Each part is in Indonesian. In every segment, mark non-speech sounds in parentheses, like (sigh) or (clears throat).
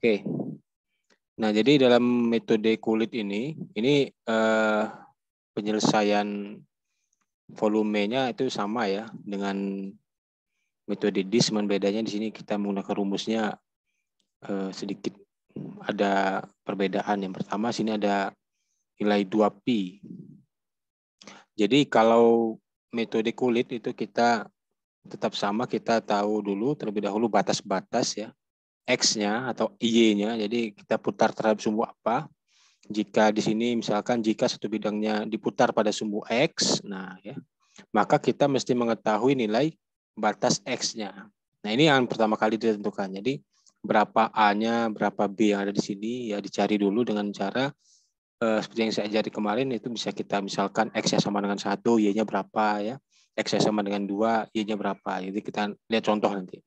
Oke. Nah, jadi dalam metode kulit ini, ini eh, penyelesaian volumenya itu sama ya dengan metode dis, bedanya di sini kita menggunakan rumusnya eh, sedikit ada perbedaan. Yang pertama sini ada nilai 2 p Jadi kalau metode kulit itu kita tetap sama, kita tahu dulu terlebih dahulu batas-batas ya. X-nya atau Y-nya. Jadi kita putar terhadap sumbu apa. Jika di sini misalkan jika satu bidangnya diputar pada sumbu X, nah ya, maka kita mesti mengetahui nilai batas X-nya. Nah ini yang pertama kali ditentukan. Jadi berapa A-nya, berapa B yang ada di sini, ya dicari dulu dengan cara eh, seperti yang saya ajari kemarin itu bisa kita misalkan X-nya sama dengan satu Y-nya berapa ya. X-nya sama dengan dua Y-nya berapa. Jadi kita lihat contoh nanti.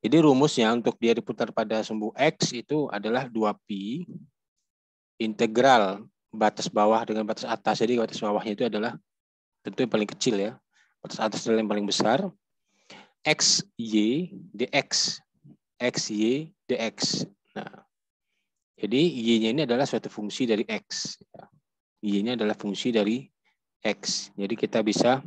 Jadi rumusnya untuk dia diputar pada sumbu X itu adalah 2Pi integral batas bawah dengan batas atas. Jadi batas bawahnya itu adalah tentu yang paling kecil ya. Batas atas adalah yang paling besar. X, Y, DX. X, Y, DX. Nah, jadi Y-nya ini adalah suatu fungsi dari X. Ya. Y-nya adalah fungsi dari X. Jadi kita bisa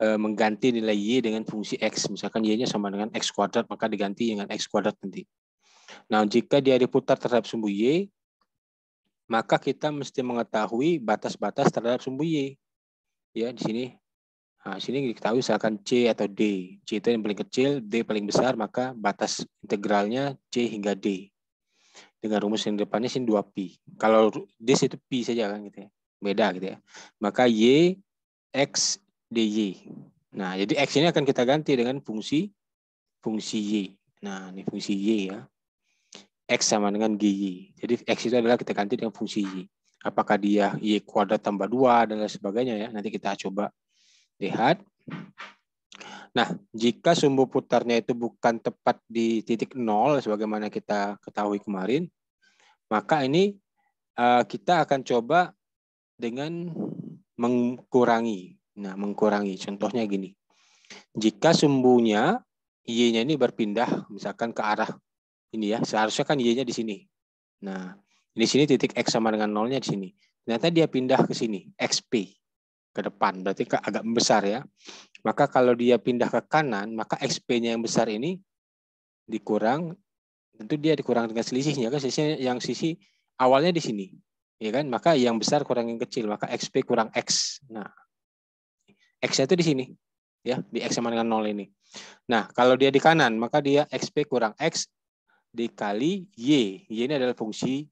Eh, mengganti nilai Y dengan fungsi X. Misalkan Y-nya sama dengan X kuadrat, maka diganti dengan X kuadrat nanti. Nah, jika dia diputar terhadap sumbu Y, maka kita mesti mengetahui batas-batas terhadap sumbu Y. Ya, di sini. Nah, di sini diketahui misalkan C atau D. C itu yang paling kecil, D paling besar, maka batas integralnya C hingga D. Dengan rumus yang depannya sin 2Pi. Kalau D itu Pi saja kan gitu ya. Beda gitu ya. Maka Y, X, dy. Nah, jadi x ini akan kita ganti dengan fungsi fungsi y. Nah, ini fungsi y ya. X sama dengan GY. Jadi X itu adalah kita ganti dengan fungsi Y. Apakah dia Y kuadrat tambah 2 dan lain sebagainya ya. Nanti kita coba lihat. Nah, jika sumbu putarnya itu bukan tepat di titik nol, sebagaimana kita ketahui kemarin, maka ini eh, kita akan coba dengan mengkurangi Nah, mengkurangi. Contohnya gini. Jika sumbunya Y-nya ini berpindah misalkan ke arah ini ya, seharusnya kan Y-nya di sini. Nah, di sini titik X sama dengan nolnya di sini. Ternyata dia pindah ke sini, XP ke depan. Berarti agak besar ya. Maka kalau dia pindah ke kanan, maka XP-nya yang besar ini dikurang tentu dia dikurang dengan selisihnya kan selisihnya yang sisi awalnya di sini ya kan maka yang besar kurang yang kecil maka xp kurang x nah x itu di sini. ya Di X sama dengan 0 ini. Nah, kalau dia di kanan, maka dia XP kurang X dikali Y. Y ini adalah fungsi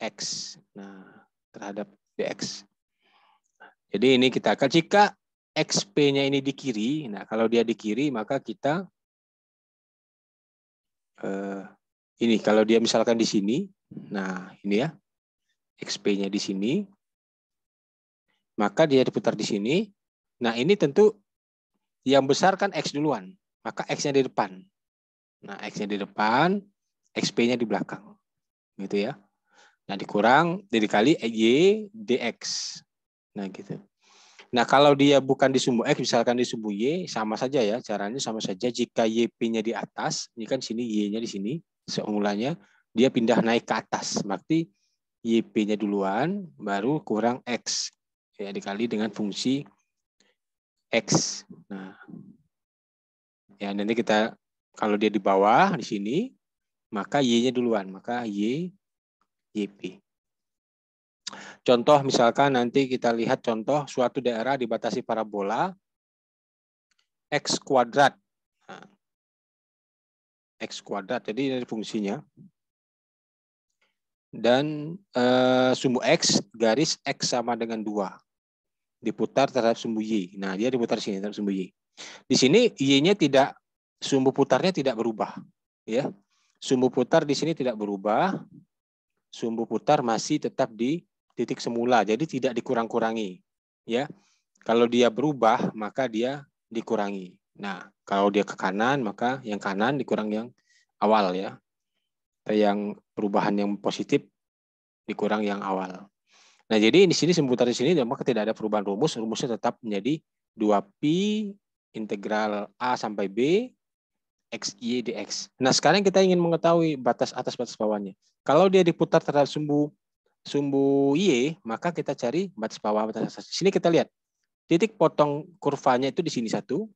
X. Nah, terhadap DX. Jadi ini kita akan, jika XP-nya ini di kiri, nah kalau dia di kiri, maka kita eh, ini kalau dia misalkan di sini, nah ini ya, XP-nya di sini, maka dia diputar di sini, Nah, ini tentu yang besar kan X duluan. Maka X-nya di depan. Nah, X-nya di depan, XP-nya di belakang. Gitu ya. Nah, dikurang, jadi kali Y, DX. Nah, gitu. Nah, kalau dia bukan di sumbu X, misalkan di sumbu Y, sama saja ya. Caranya sama saja. Jika YP-nya di atas, ini kan sini Y-nya di sini, semulanya, dia pindah naik ke atas. Berarti YP-nya duluan, baru kurang X. Ya, dikali dengan fungsi X. Nah, ya nanti kita kalau dia di bawah di sini, maka Y-nya duluan, maka Y YP. Contoh misalkan nanti kita lihat contoh suatu daerah dibatasi parabola X kuadrat. Nah, X kuadrat, jadi ini fungsinya. Dan e, sumbu X garis X sama dengan 2 diputar terhadap sumbu y. Nah, dia diputar di sini terhadap sumbu y. Di sini y-nya tidak sumbu putarnya tidak berubah, ya. Sumbu putar di sini tidak berubah. Sumbu putar masih tetap di titik semula, jadi tidak dikurang-kurangi, ya. Kalau dia berubah, maka dia dikurangi. Nah, kalau dia ke kanan, maka yang kanan dikurang yang awal ya. Yang perubahan yang positif dikurang yang awal. Nah, jadi di sini seputar di sini maka tidak ada perubahan rumus, rumusnya tetap menjadi 2pi integral A sampai B x y dx. Nah, sekarang kita ingin mengetahui batas atas batas bawahnya. Kalau dia diputar terhadap sumbu sumbu y, maka kita cari batas bawah batas atas. Di sini kita lihat titik potong kurvanya itu di sini satu,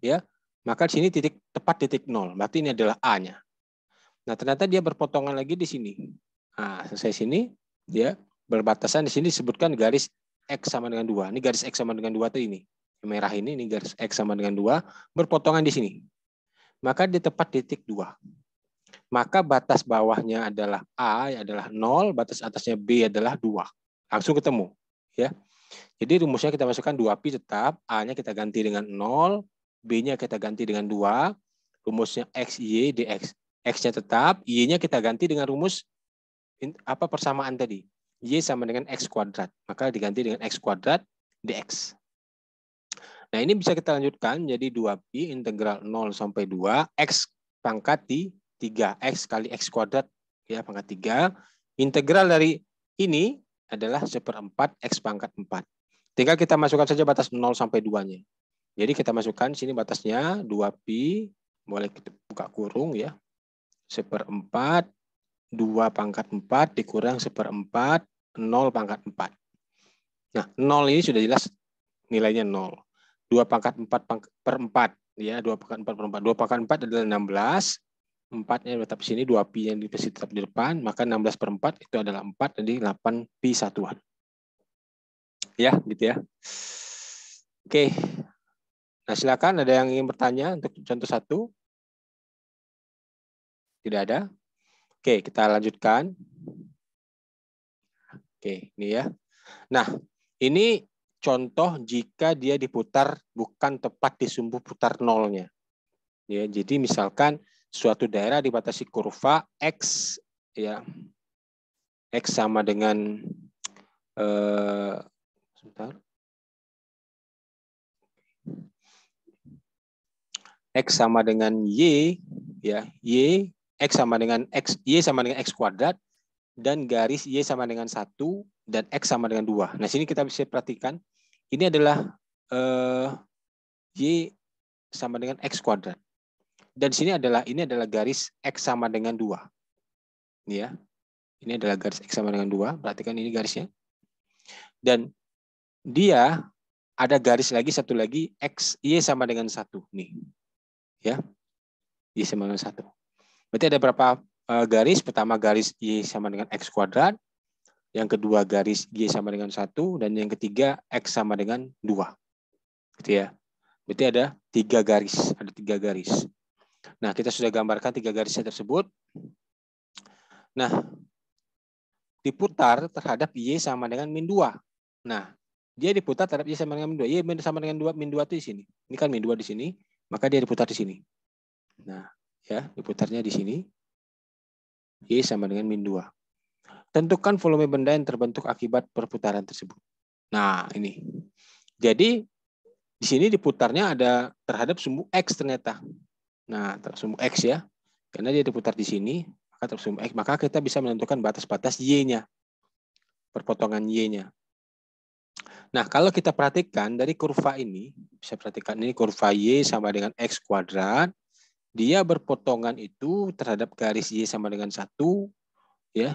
ya. Maka di sini titik tepat titik nol. Berarti ini adalah a-nya. Nah, ternyata dia berpotongan lagi di sini. Nah, selesai sini, ya berbatasan di sini disebutkan garis X sama dengan dua Ini garis X sama dengan dua tuh ini. merah ini, ini garis X sama dengan dua berpotongan di sini. Maka di tepat titik dua Maka batas bawahnya adalah A adalah nol batas atasnya B adalah dua Langsung ketemu. ya. Jadi rumusnya kita masukkan 2Pi tetap, A-nya kita ganti dengan 0, B-nya kita ganti dengan 2, rumusnya x, y, dx. X-nya tetap, Y-nya kita ganti dengan rumus apa persamaan tadi Y sama dengan X kuadrat. Maka diganti dengan X kuadrat dx. Nah, ini bisa kita lanjutkan jadi 2pi integral 0 sampai 2 x pangkat di 3x kali x kuadrat ya pangkat 3. Integral dari ini adalah seperempat x pangkat 4. Tinggal kita masukkan saja batas 0 sampai 2-nya. Jadi kita masukkan sini batasnya 2pi boleh kita buka kurung ya. Seperempat 2 pangkat 4 dikurang seperempat 0 pangkat 4. Nah, 0 ini sudah jelas nilainya 0. 2 pangkat 4 per 4. Ya, 2 pangkat 4 per 4. 2 pangkat 4 adalah 16. 4-nya tetap di sini, 2Pi yang tetap di depan. Maka 16 per 4 itu adalah 4, jadi 8Pi satuan. Ya, gitu ya. Oke. Nah, silakan ada yang ingin bertanya untuk contoh satu? Tidak ada? Oke, kita lanjutkan. Oke, ini ya. Nah, ini contoh jika dia diputar bukan tepat di sumbu putar nolnya. Ya, jadi misalkan suatu daerah dibatasi kurva x ya. X sama dengan eh sebentar. X sama dengan Y ya, Y X sama dengan X, Y sama dengan X kuadrat, dan garis Y sama dengan 1, dan X sama dengan 2. Nah, sini kita bisa perhatikan, ini adalah uh, Y sama dengan X kuadrat. Dan sini adalah ini adalah garis X sama dengan 2. Ini ya. Ini adalah garis X sama dengan 2. Perhatikan ini garisnya. Dan dia ada garis lagi satu lagi X, Y sama dengan 1. Nih. Ya. Y sama dengan 1. Berarti ada berapa eh, garis? Pertama garis Y sama dengan X kuadrat, yang kedua garis Y sama dengan 1, dan yang ketiga X sama dengan 2. Gitu ya. Berarti ada tiga garis, ada tiga garis. Nah, kita sudah gambarkan tiga garisnya tersebut. Nah, diputar terhadap Y sama dengan min 2. Nah, dia diputar terhadap Y sama dengan min 2. Y sama dengan 2, min 2 itu di sini. Ini kan min 2 di sini, maka dia diputar di sini. Nah, ya diputarnya di sini y sama dengan min 2 tentukan volume benda yang terbentuk akibat perputaran tersebut nah ini jadi di sini diputarnya ada terhadap sumbu x ternyata nah sumbu x ya karena dia diputar di sini maka terhadap sumbu x maka kita bisa menentukan batas-batas y-nya perpotongan y-nya Nah, kalau kita perhatikan dari kurva ini, bisa perhatikan ini kurva Y sama dengan X kuadrat dia berpotongan itu terhadap garis Y sama dengan satu, ya.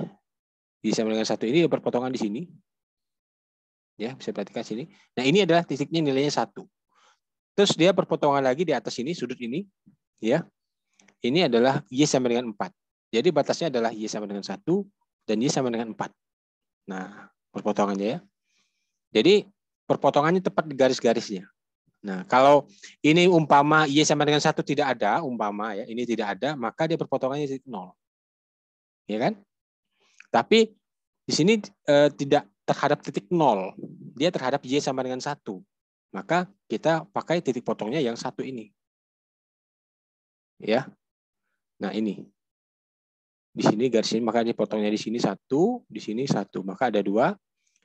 Y sama dengan satu ini berpotongan di sini. Ya, bisa perhatikan sini. Nah, ini adalah titiknya nilainya satu. Terus dia berpotongan lagi di atas ini, sudut ini, ya. Ini adalah Y sama dengan 4. Jadi batasnya adalah Y sama dengan satu dan Y sama dengan 4. Nah, perpotongannya ya. Jadi perpotongannya tepat di garis-garisnya. Nah, kalau ini umpama Y sama dengan satu tidak ada, umpama ya, ini tidak ada, maka dia perpotongannya nol. Ya kan? Tapi di sini e, tidak terhadap titik nol, dia terhadap Y sama dengan satu. Maka kita pakai titik potongnya yang satu ini. Ya. Nah, ini. Di sini garis ini, maka potongnya di sini satu, di sini satu. Maka ada dua.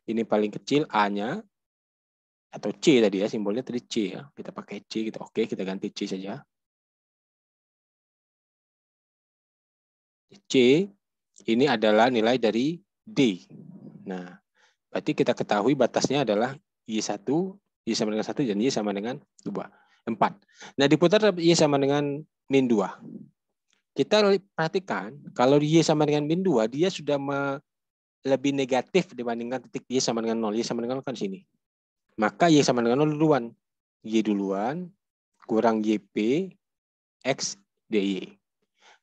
Ini paling kecil A-nya, atau C tadi ya, simbolnya tadi C ya. Kita pakai C, kita gitu. oke, kita ganti C saja. C ini adalah nilai dari D. Nah, berarti kita ketahui batasnya adalah Y1, Y sama dengan 1, dan Y sama dengan 2. 4. Nah, diputar Y sama dengan min 2. Kita perhatikan, kalau Y sama dengan min 2, dia sudah lebih negatif dibandingkan titik Y sama dengan 0. Y sama dengan 0 kan sini. Maka Y sama dengan 0 duluan. Y duluan, kurang YP, X, DY.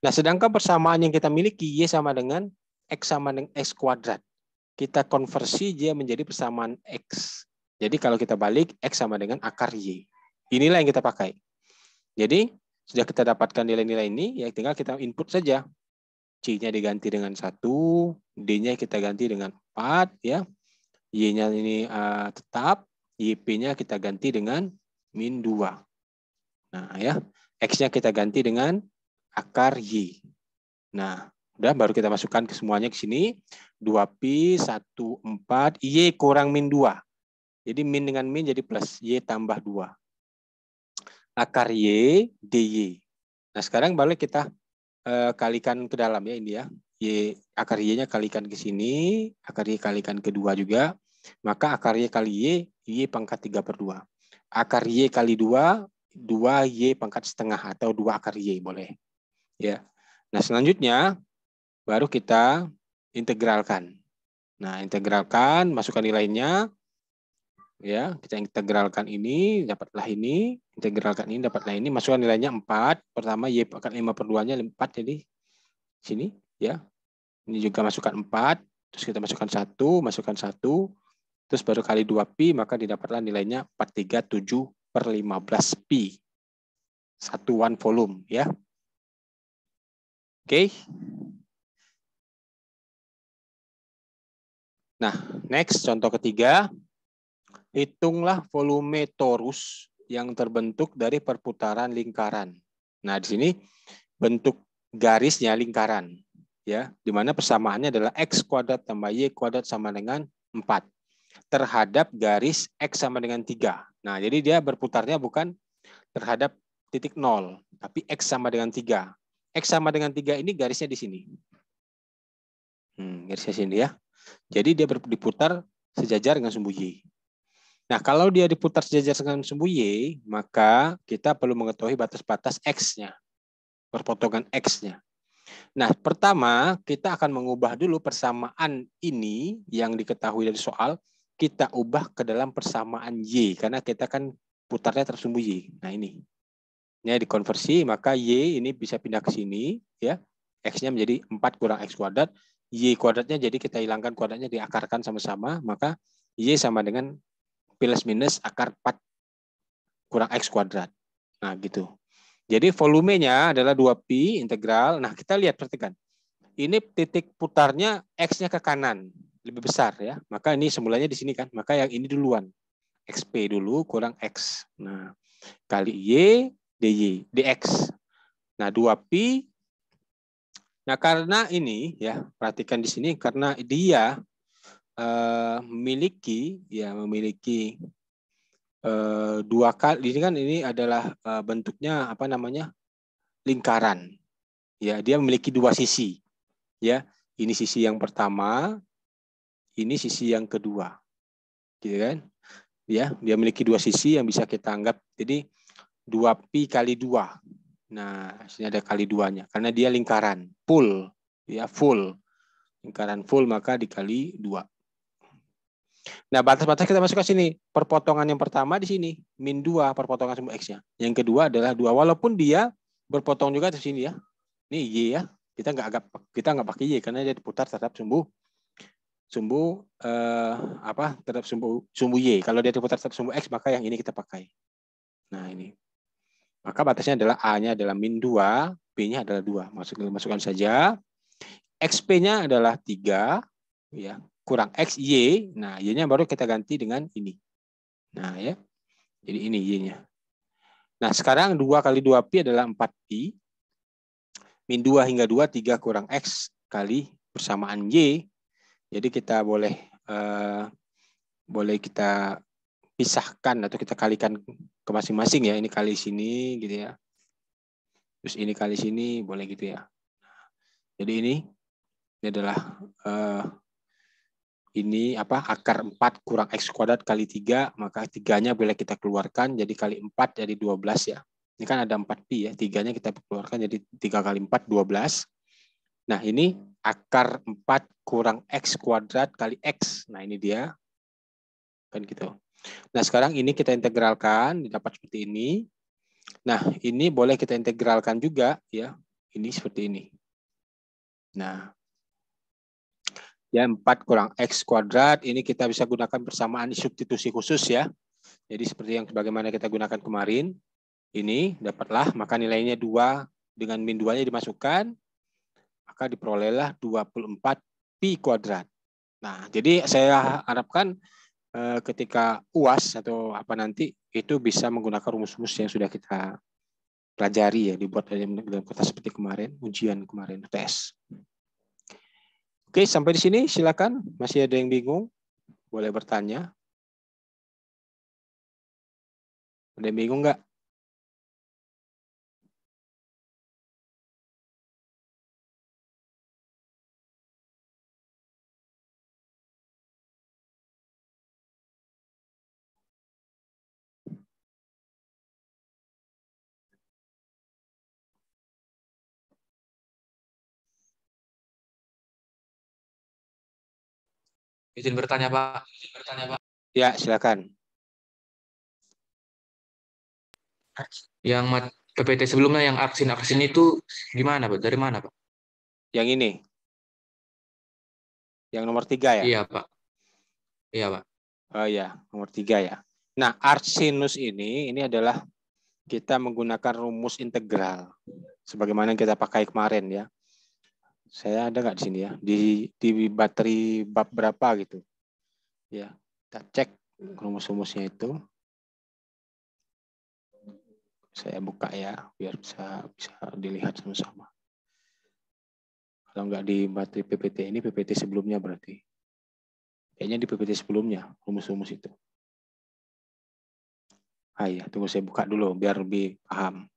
Nah, sedangkan persamaan yang kita miliki, Y sama dengan X sama dengan X kuadrat. Kita konversi Y menjadi persamaan X. Jadi kalau kita balik, X sama dengan akar Y. Inilah yang kita pakai. Jadi, sudah kita dapatkan nilai-nilai ini, ya tinggal kita input saja. C-nya diganti dengan 1, D-nya kita ganti dengan 4, ya. Y-nya ini uh, tetap, YP-nya kita ganti dengan min 2. Nah, ya. X-nya kita ganti dengan akar Y. Nah, udah baru kita masukkan ke semuanya ke sini. 2P, 1, 4, Y kurang min 2. Jadi min dengan min jadi plus. Y tambah 2. Akar Y, DY. Nah, sekarang balik kita eh, kalikan ke dalam ya ini ya. Y, akar Y-nya kalikan ke sini. Akar Y kalikan ke 2 juga. Maka akar Y kali Y, Y pangkat 3 per 2. Akar Y kali 2, 2Y pangkat setengah atau 2 akar Y boleh. ya. Nah selanjutnya baru kita integralkan. Nah integralkan, masukkan nilainya. ya Kita integralkan ini, dapatlah ini. Integralkan ini, dapatlah ini. Masukkan nilainya 4. Pertama Y pangkat 5 per 2-nya 4 jadi sini. ya Ini juga masukkan 4. Terus kita masukkan 1, masukkan 1. Terus baru kali 2Pi, maka didapatlah nilainya 437 per 15Pi. Satuan volume. ya. Oke. Okay. Nah, next contoh ketiga. Hitunglah volume torus yang terbentuk dari perputaran lingkaran. Nah, di sini bentuk garisnya lingkaran ya, dimana persamaannya adalah x kuadrat tambah y kuadrat sama dengan 4 terhadap garis X sama dengan 3. Nah, jadi dia berputarnya bukan terhadap titik 0, tapi X sama dengan 3. X sama dengan 3 ini garisnya di sini. Hmm, garisnya sini ya. Jadi dia diputar sejajar dengan sumbu Y. Nah, kalau dia diputar sejajar dengan sumbu Y, maka kita perlu mengetahui batas-batas X-nya, perpotongan X-nya. Nah, pertama kita akan mengubah dulu persamaan ini yang diketahui dari soal kita ubah ke dalam persamaan Y karena kita kan putarnya tersumbu Y. Nah ini. Ini dikonversi maka Y ini bisa pindah ke sini ya. X-nya menjadi 4 kurang X kuadrat. Y kuadratnya jadi kita hilangkan kuadratnya diakarkan sama-sama. Maka Y sama dengan plus minus akar 4 kurang X kuadrat. Nah gitu. Jadi volumenya adalah 2 p integral. Nah kita lihat perhatikan. Ini titik putarnya X-nya ke kanan lebih besar ya. Maka ini semulanya di sini kan. Maka yang ini duluan. XP dulu kurang X. Nah, kali Y, DY, DX. Nah, 2P. Nah, karena ini ya, perhatikan di sini karena dia eh, memiliki ya memiliki eh, dua kali ini kan ini adalah eh, bentuknya apa namanya? lingkaran. Ya, dia memiliki dua sisi. Ya, ini sisi yang pertama, ini sisi yang kedua. Gitu kan? Ya, dia memiliki dua sisi yang bisa kita anggap. Jadi dua pi kali dua. Nah, sini ada kali duanya karena dia lingkaran, full, ya full. Lingkaran full maka dikali dua. Nah, batas-batas kita masuk ke sini. Perpotongan yang pertama di sini, min dua perpotongan sumbu X-nya. Yang kedua adalah dua, Walaupun dia berpotong juga di sini ya. Ini Y ya. Kita nggak agak kita nggak pakai Y karena dia diputar terhadap sumbu sumbu eh, apa terhadap sumbu sumbu y. Kalau dia diputar terhadap sumbu x maka yang ini kita pakai. Nah ini. Maka batasnya adalah a-nya adalah min 2, b-nya adalah 2. Masuk masukkan saja. x xp-nya adalah 3 ya kurang x y. Nah y-nya baru kita ganti dengan ini. Nah ya. Jadi ini y-nya. Nah, sekarang 2 kali 2Pi adalah 4Pi. Min 2 hingga 2, 3 kurang X kali persamaan Y jadi kita boleh uh, boleh kita pisahkan atau kita kalikan ke masing-masing ya. Ini kali sini gitu ya. Terus ini kali sini boleh gitu ya. Jadi ini ini adalah uh, ini apa akar 4 kurang x kuadrat kali 3 maka tiganya boleh kita keluarkan jadi kali 4 jadi 12 ya. Ini kan ada 4 pi ya, tiganya kita keluarkan jadi 3 kali 4 12. Nah, ini akar 4 kurang X kuadrat kali X. Nah, ini dia. Kan gitu. Nah, sekarang ini kita integralkan, dapat seperti ini. Nah, ini boleh kita integralkan juga ya. Ini seperti ini. Nah, ya 4 kurang X kuadrat, ini kita bisa gunakan bersamaan substitusi khusus ya. Jadi seperti yang bagaimana kita gunakan kemarin, ini dapatlah, maka nilainya 2 dengan min 2-nya dimasukkan, maka diperolehlah 24 pi kuadrat. Nah, jadi saya harapkan eh, ketika UAS atau apa nanti itu bisa menggunakan rumus-rumus yang sudah kita pelajari ya dibuat dalam kertas seperti kemarin ujian kemarin tes. Oke, sampai di sini silakan masih ada yang bingung boleh bertanya. Ada yang bingung nggak? Izin bertanya, Pak. Izin bertanya, Pak. Ya, silakan. Yang PPT sebelumnya yang aksin aksin itu gimana, Pak? Dari mana, Pak? Yang ini. Yang nomor tiga ya? Iya, Pak. Iya, Pak. Oh ya, nomor tiga ya. Nah, arsinus ini ini adalah kita menggunakan rumus integral sebagaimana yang kita pakai kemarin ya saya ada nggak di sini ya di di bateri bab berapa gitu ya kita cek rumus-rumusnya itu saya buka ya biar bisa bisa dilihat sama-sama kalau nggak di bateri PPT ini PPT sebelumnya berarti kayaknya di PPT sebelumnya rumus-rumus itu ah iya, tunggu saya buka dulu biar lebih paham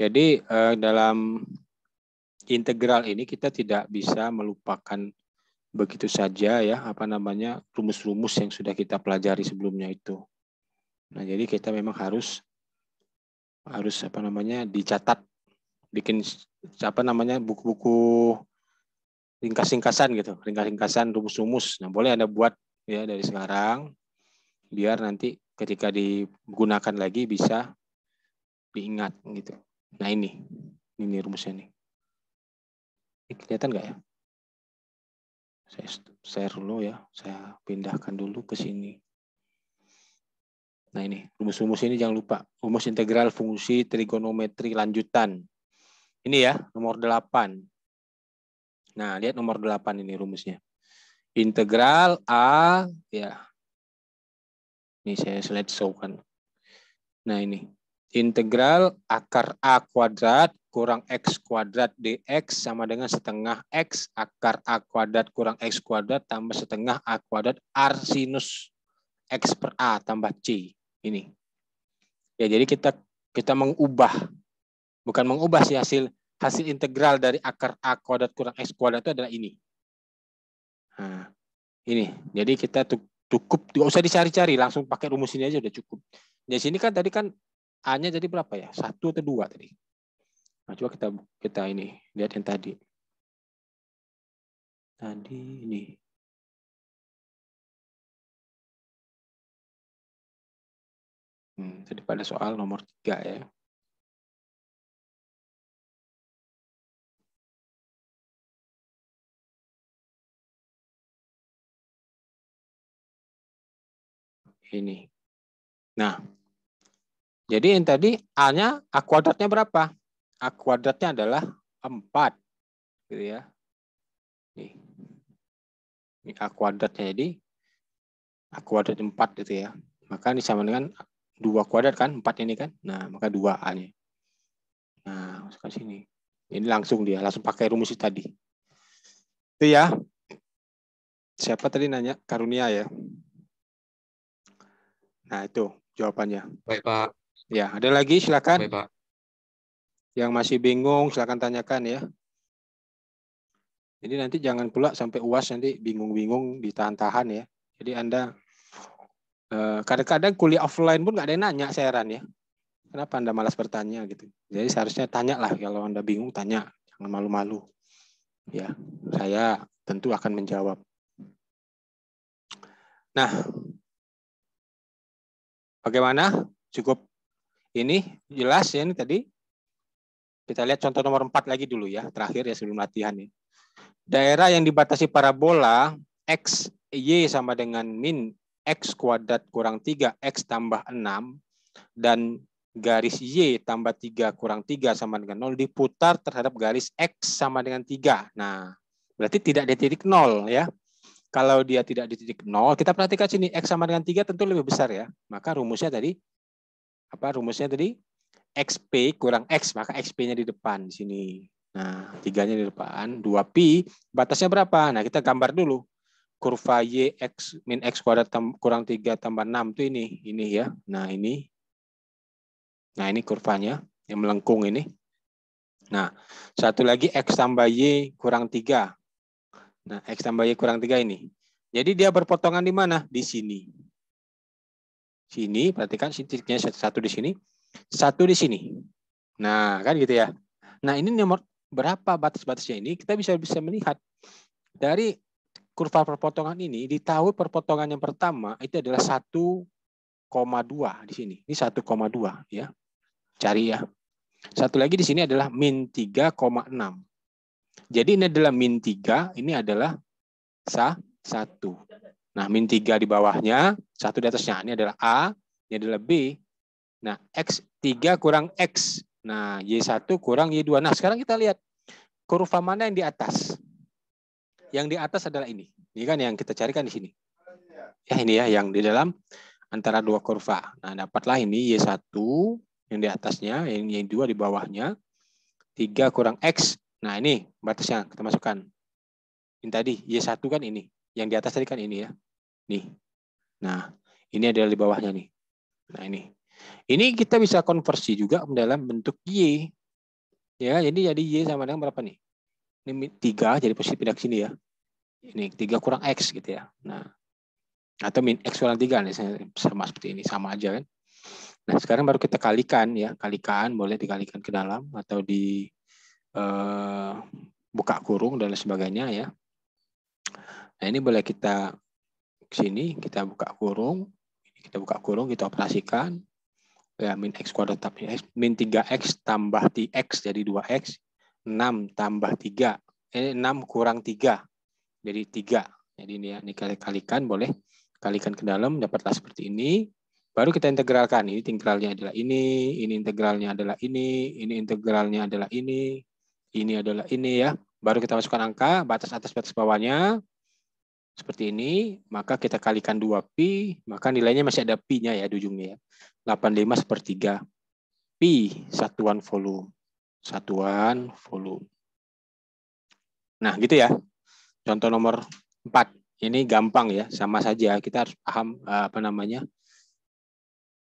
Jadi eh, dalam integral ini kita tidak bisa melupakan begitu saja ya apa namanya rumus-rumus yang sudah kita pelajari sebelumnya itu. Nah, jadi kita memang harus harus apa namanya dicatat bikin apa namanya buku-buku ringkas-ringkasan gitu, ringkas-ringkasan rumus-rumus. Nah, boleh Anda buat ya dari sekarang biar nanti ketika digunakan lagi bisa diingat gitu. Nah ini, ini rumusnya nih. Ini kelihatan nggak ya? Saya share dulu ya, saya pindahkan dulu ke sini. Nah ini, rumus-rumus ini jangan lupa. Rumus integral fungsi trigonometri lanjutan. Ini ya, nomor 8. Nah, lihat nomor 8 ini rumusnya. Integral A, ya. Ini saya slide show kan. Nah ini, Integral akar A kuadrat kurang X kuadrat dx sama dengan setengah X akar A kuadrat kurang X kuadrat tambah setengah A kuadrat R sinus X per A tambah C. Ini. Ya, jadi kita kita mengubah bukan mengubah sih hasil hasil integral dari akar A kuadrat kurang X kuadrat itu adalah ini. Nah, ini. Jadi kita cukup, nggak usah dicari-cari, langsung pakai rumus ini aja udah cukup. Di sini kan tadi kan A-nya jadi berapa ya? Satu atau dua tadi? Nah, coba kita kita ini lihat yang tadi. Tadi ini. Hmm, tadi pada soal nomor tiga ya. Ini. Nah, jadi yang tadi A-nya, A kuadratnya berapa? A kuadratnya adalah 4. Gitu ya. Nih. Ini A kuadratnya jadi A kuadrat 4 gitu ya. Maka ini sama dengan 2 kuadrat kan, 4 ini kan. Nah, maka 2 A-nya. Nah, masuk ke sini. Ini langsung dia, langsung pakai rumus itu tadi. Itu ya. Siapa tadi nanya? Karunia ya. Nah, itu jawabannya. Baik, Pak. Ya, ada lagi silakan. Baik, Pak. Yang masih bingung silakan tanyakan ya. Jadi nanti jangan pula sampai UAS nanti bingung-bingung ditahan-tahan ya. Jadi Anda eh, kadang-kadang kuliah offline pun nggak ada yang nanya saya heran ya. Kenapa Anda malas bertanya gitu. Jadi seharusnya tanya lah kalau Anda bingung tanya, jangan malu-malu. Ya, saya tentu akan menjawab. Nah, bagaimana? Cukup ini jelas ya ini tadi. Kita lihat contoh nomor 4 lagi dulu ya, terakhir ya sebelum latihan ini Daerah yang dibatasi parabola X, Y sama dengan min X kuadrat kurang 3, X tambah 6, dan garis Y tambah 3 kurang 3 sama dengan 0 diputar terhadap garis X sama dengan 3. Nah, berarti tidak di titik 0 ya kalau dia tidak di titik 0, kita perhatikan sini X sama dengan 3 tentu lebih besar ya. Maka rumusnya tadi apa rumusnya tadi? XP kurang X, maka XP-nya di depan di sini. Nah, tiganya di depan. 2Pi, batasnya berapa? Nah, kita gambar dulu. Kurva Y X min X kuadrat kurang 3 tambah 6 tuh ini. Ini ya. Nah, ini. Nah, ini kurvanya yang melengkung ini. Nah, satu lagi X tambah Y kurang 3. Nah, X tambah Y kurang 3 ini. Jadi dia berpotongan di mana? Di sini sini, perhatikan titiknya satu di sini, satu di sini. Nah, kan gitu ya. Nah, ini nomor berapa batas-batasnya ini, kita bisa bisa melihat dari kurva perpotongan ini, di tahu perpotongan yang pertama itu adalah 1,2 di sini. Ini 1,2 ya. Cari ya. Satu lagi di sini adalah min 3,6. Jadi ini adalah min 3, ini adalah sa satu Nah, min 3 di bawahnya, satu di atasnya. Ini adalah A, ini adalah B. Nah, X3 kurang X. Nah, Y1 kurang Y2. Nah, sekarang kita lihat kurva mana yang di atas. Yang di atas adalah ini. Ini kan yang kita carikan di sini. Ya, ini ya yang di dalam antara dua kurva. Nah, dapatlah ini Y1 yang di atasnya, yang Y2 di bawahnya. 3 kurang X. Nah, ini batasnya kita masukkan. Ini tadi, Y1 kan ini. Yang di atas tadi kan ini ya. Nih. Nah, ini adalah di bawahnya nih. Nah, ini. Ini kita bisa konversi juga dalam bentuk Y. Ya, jadi jadi Y sama dengan berapa nih? Ini 3, jadi posisi pindah ke sini ya. Ini 3 kurang X gitu ya. Nah, atau min X kurang tiga, nih, sama seperti ini, sama aja kan. Nah, sekarang baru kita kalikan ya, kalikan boleh dikalikan ke dalam atau di eh, buka kurung dan lain sebagainya ya. Nah ini boleh kita ke sini kita buka kurung, kita buka kurung, kita operasikan. Ya, min x kuadrat tapi x, min 3x tambah 3x jadi 2x, 6 tambah 3, eh, 6 kurang 3, jadi 3. Jadi ini ya, ini kalikan boleh, kalikan ke dalam, dapatlah seperti ini. Baru kita integralkan, ini integralnya adalah ini, ini integralnya adalah ini, ini integralnya adalah ini, ini adalah ini ya. Baru kita masukkan angka, batas atas, batas bawahnya, seperti ini, maka kita kalikan 2Pi, maka nilainya masih ada Pi-nya ya di ujungnya. Ya. 85 per 3. Pi, satuan volume. Satuan volume. Nah, gitu ya. Contoh nomor 4. Ini gampang ya, sama saja. Kita harus paham eh, apa namanya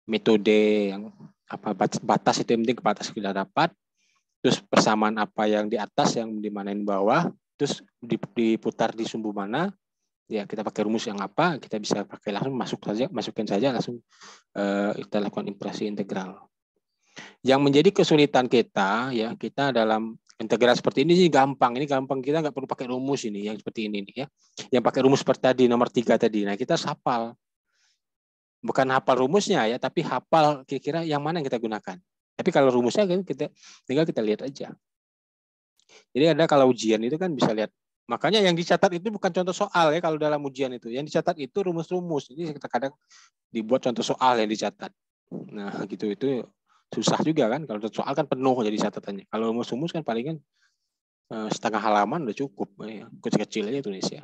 metode yang apa batas itu yang penting batas kita dapat. Terus persamaan apa yang di atas, yang di yang bawah. Terus diputar di sumbu mana, ya kita pakai rumus yang apa kita bisa pakai langsung masuk saja masukin saja langsung eh, kita lakukan impresi integral yang menjadi kesulitan kita ya kita dalam integral seperti ini sih gampang ini gampang kita nggak perlu pakai rumus ini yang seperti ini ya yang pakai rumus seperti tadi nomor tiga tadi nah kita hafal bukan hafal rumusnya ya tapi hafal kira-kira yang mana yang kita gunakan tapi kalau rumusnya kan kita tinggal kita lihat aja jadi ada kalau ujian itu kan bisa lihat Makanya yang dicatat itu bukan contoh soal ya kalau dalam ujian itu. Yang dicatat itu rumus-rumus. ini kita kadang dibuat contoh soal yang dicatat. Nah, gitu itu susah juga kan kalau soal kan penuh jadi catatannya. Kalau rumus-rumus kan palingan eh, setengah halaman udah cukup eh, kecil-kecil aja tulisnya.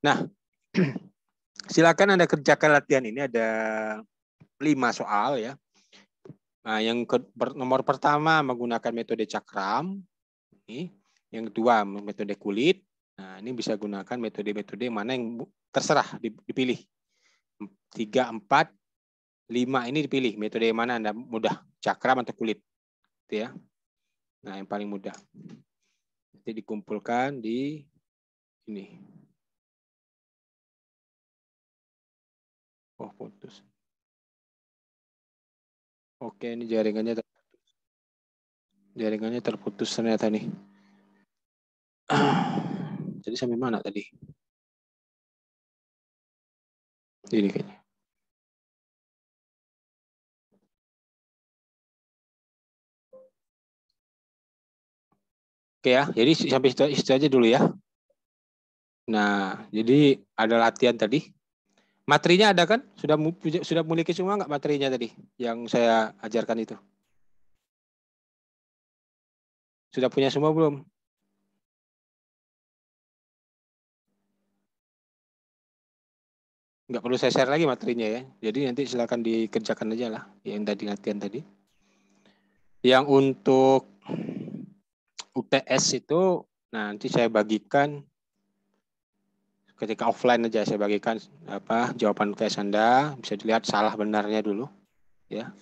Nah, (clears throat) silakan Anda kerjakan latihan ini ada lima soal ya. Nah, yang nomor pertama menggunakan metode cakram. Ini yang kedua, metode kulit. Nah, ini bisa gunakan metode-metode mana yang terserah dipilih. tiga empat lima ini dipilih. Metode yang mana Anda mudah, cakram atau kulit. Gitu ya. Nah, yang paling mudah. Nanti dikumpulkan di ini. Oh, putus. Oke, ini jaringannya terputus. Jaringannya terputus ternyata nih. (clears throat) Jadi sampai mana tadi? Ini kayaknya. Oke ya, jadi sampai situ, situ aja dulu ya. Nah, jadi ada latihan tadi. Materinya ada kan? Sudah sudah memiliki semua nggak materinya tadi yang saya ajarkan itu? Sudah punya semua belum? nggak perlu saya share lagi materinya ya. Jadi nanti silakan dikerjakan aja lah yang tadi latihan tadi. Yang untuk UTS itu nah, nanti saya bagikan ketika offline aja saya bagikan apa jawaban UTS Anda bisa dilihat salah benarnya dulu ya.